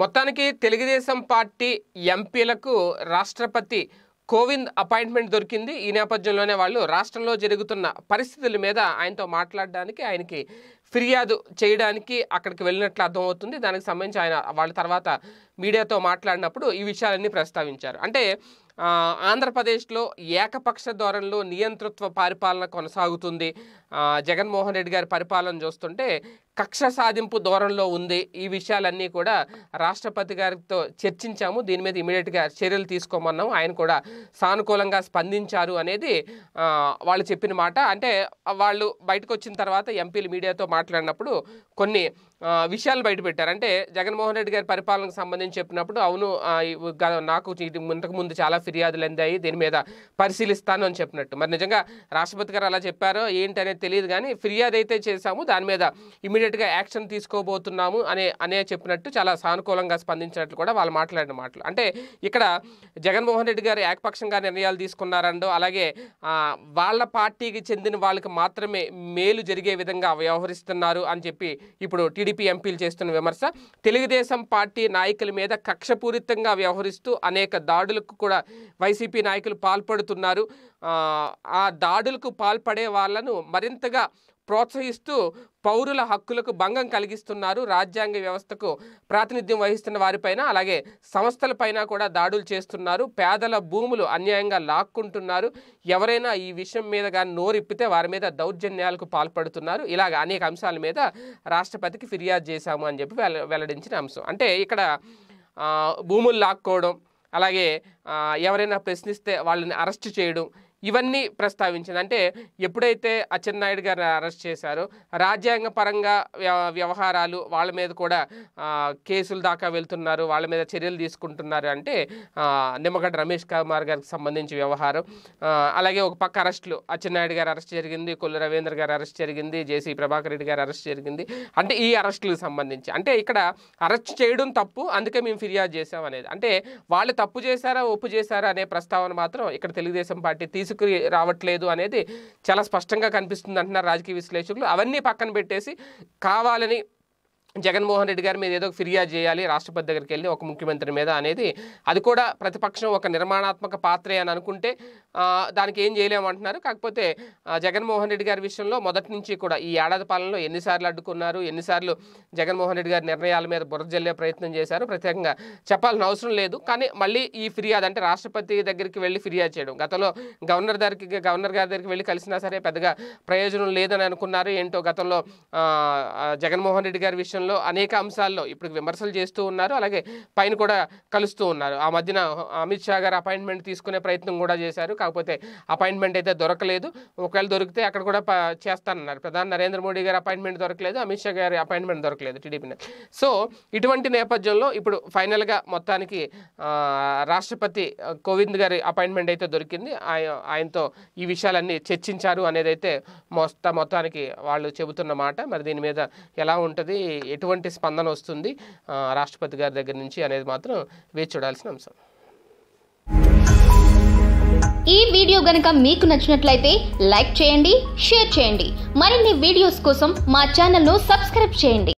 మొత్తానికి తెలుగుదేశం పార్టీ ఎంపీలకు రాష్ట్రపతి కోవింద్ అపాయింట్మెంట్ దొరికింది ఈ నేపథ్యంలోనే వాళ్ళు రాష్ట్రంలో జరుగుతున్న పరిస్థితుల మీద ఆయనతో మాట్లాడడానికి ఆయనకి ఫిర్యాదు చేయడానికి అక్కడికి వెళ్ళినట్లు అర్థమవుతుంది దానికి సంబంధించి ఆయన వాళ్ళ తర్వాత మీడియాతో మాట్లాడినప్పుడు ఈ విషయాలన్నీ ప్రస్తావించారు అంటే ఆంధ్రప్రదేశ్లో ఏకపక్ష ధోరణిలో నియంతృత్వ పరిపాలన కొనసాగుతుంది జగన్మోహన్ రెడ్డి గారి పరిపాలన చూస్తుంటే కక్ష సాధింపు ధోరణిలో ఉంది ఈ విషయాలన్నీ కూడా రాష్ట్రపతి గారితో చర్చించాము దీని మీద ఇమీడియట్గా చర్యలు తీసుకోమన్నాము ఆయన కూడా సానుకూలంగా స్పందించారు అనేది వాళ్ళు చెప్పిన మాట అంటే వాళ్ళు బయటకు వచ్చిన తర్వాత ఎంపీలు మీడియాతో మాట్లాడినప్పుడు కొన్ని విషయాలు బయటపెట్టారు అంటే జగన్మోహన్ రెడ్డి గారి పరిపాలనకు సంబంధించి చెప్పినప్పుడు అవును నాకు ముందు చాలా ఫిర్యాదులు అందాయి దీని మీద పరిశీలిస్తాను అని చెప్పినట్టు మరి నిజంగా రాష్ట్రపతి గారు అలా చెప్పారో ఏంటనేది తెలియదు కానీ ఫిర్యాదు అయితే చేశాము దాని మీద ఇమీడియట్ ఇమీడియట్గా యాక్షన్ తీసుకోబోతున్నాము అనే అనే చెప్పినట్టు చాలా సానుకూలంగా స్పందించినట్లు కూడా వాళ్ళు మాట్లాడిన మాటలు అంటే ఇక్కడ జగన్మోహన్ రెడ్డి గారు ఏకపక్షంగా నిర్ణయాలు తీసుకున్నారండో అలాగే వాళ్ళ పార్టీకి చెందిన వాళ్ళకి మాత్రమే మేలు జరిగే విధంగా వ్యవహరిస్తున్నారు అని చెప్పి ఇప్పుడు టీడీపీ ఎంపీలు చేస్తున్న విమర్శ తెలుగుదేశం పార్టీ నాయకుల మీద కక్షపూరితంగా వ్యవహరిస్తూ అనేక దాడులకు కూడా వైసీపీ నాయకులు పాల్పడుతున్నారు ఆ దాడులకు పాల్పడే వాళ్ళను మరింతగా ప్రోత్సహిస్తూ పౌరుల హక్కులకు భంగం కలిగిస్తున్నారు రాజ్యాంగ వ్యవస్థకు ప్రాతినిధ్యం వహిస్తున్న వారిపైన అలాగే సంస్థలపైన కూడా దాడులు చేస్తున్నారు పేదల భూములు అన్యాయంగా లాక్కుంటున్నారు ఎవరైనా ఈ విషయం మీద కానీ నోరిప్పితే వారి మీద దౌర్జన్యాలకు పాల్పడుతున్నారు ఇలాగ అనేక అంశాల మీద రాష్ట్రపతికి ఫిర్యాదు చేశాము అని చెప్పి వెల్లడించిన అంశం అంటే ఇక్కడ భూములు లాక్కోవడం అలాగే ఎవరైనా ప్రశ్నిస్తే వాళ్ళని అరెస్ట్ చేయడం ఇవన్నీ ప్రస్తావించింది అంటే ఎప్పుడైతే అచ్చెన్నాయుడు గారిని అరెస్ట్ చేశారో రాజ్యాంగ పరంగా వ్యవహారాలు వాళ్ళ మీద కూడా కేసులు దాకా వెళ్తున్నారు వాళ్ళ మీద చర్యలు తీసుకుంటున్నారు అంటే నిమ్మగడ్డ రమేష్ కుమార్ గారికి సంబంధించి వ్యవహారం అలాగే ఒక పక్క అరెస్టులు అచ్చెన్నాయుడు గారు అరెస్ట్ జరిగింది కొల్లు రవీంద్ర గారు అరెస్ట్ జరిగింది జేసీ ప్రభాకర్ రెడ్డి గారు అరెస్ట్ జరిగింది అంటే ఈ అరెస్టులకు సంబంధించి అంటే ఇక్కడ అరెస్ట్ చేయడం తప్పు అందుకే మేము ఫిర్యాదు చేసాం అనేది అంటే వాళ్ళు తప్పు చేశారా ఒప్పు చేశారా అనే ప్రస్తావన మాత్రం ఇక్కడ తెలుగుదేశం పార్టీ తీసుకు తీసుకు రావట్లేదు అనేది చాలా స్పష్టంగా కనిపిస్తుంది అంటున్నారు రాజకీయ విశ్లేషకులు అవన్నీ పక్కన పెట్టేసి కావాలని జగన్మోహన్ రెడ్డి గారి మీద ఏదో ఫిర్యాదు చేయాలి రాష్ట్రపతి దగ్గరికి వెళ్ళి ఒక ముఖ్యమంత్రి మీద అనేది అది కూడా ప్రతిపక్షం ఒక నిర్మాణాత్మక పాత్రే అని అనుకుంటే దానికి ఏం చేయలేమంటున్నారు కాకపోతే జగన్మోహన్ రెడ్డి గారి విషయంలో మొదటి నుంచి కూడా ఈ ఏడాది పాలనలో ఎన్నిసార్లు అడ్డుకున్నారు ఎన్నిసార్లు జగన్మోహన్ రెడ్డి గారి నిర్ణయాల మీద బుర్ర జల్లే ప్రయత్నం చేశారు ప్రత్యేకంగా చెప్పాల్సిన అవసరం లేదు కానీ మళ్ళీ ఈ ఫిర్యాదు అంటే రాష్ట్రపతి దగ్గరికి వెళ్ళి ఫిర్యాదు చేయడం గతంలో గవర్నర్ దగ్గరికి గవర్నర్ గారి దగ్గరికి వెళ్ళి కలిసినా సరే పెద్దగా ప్రయోజనం లేదని అనుకున్నారు ఏంటో గతంలో జగన్మోహన్ రెడ్డి గారి విషయంలో విషయంలో అనేక అంశాల్లో ఇప్పుడు విమర్శలు చేస్తూ ఉన్నారు అలాగే పైన కూడా కలుస్తూ ఉన్నారు ఆ మధ్యన అమిత్ షా గారు అపాయింట్మెంట్ తీసుకునే ప్రయత్నం కూడా చేశారు కాకపోతే అపాయింట్మెంట్ అయితే దొరకలేదు ఒకవేళ దొరికితే అక్కడ కూడా చేస్తానన్నారు ప్రధాని నరేంద్ర మోడీ గారి అపాయింట్మెంట్ దొరకలేదు అమిత్ షా గారి అపాయింట్మెంట్ దొరకలేదు టీడీపీ సో ఇటువంటి నేపథ్యంలో ఇప్పుడు ఫైనల్గా మొత్తానికి రాష్ట్రపతి కోవింద్ గారి అపాయింట్మెంట్ అయితే దొరికింది ఆయనతో ఈ విషయాలన్నీ చర్చించారు అనేది అయితే మొత్త మొత్తానికి వాళ్ళు చెబుతున్న మాట మరి దీని మీద ఎలా ఉంటుంది ఎటువంటి స్పందన వస్తుంది రాష్ట్రపతి గారి దగ్గర నుంచి అనేది మాత్రం వేచి చూడాల్సిన అంశం ఈ వీడియో గనక మీకు నచ్చినట్లయితే లైక్ చేయండి షేర్ చేయండి మరిన్ని వీడియోస్ కోసం మా ను సబ్స్క్రైబ్ చేయండి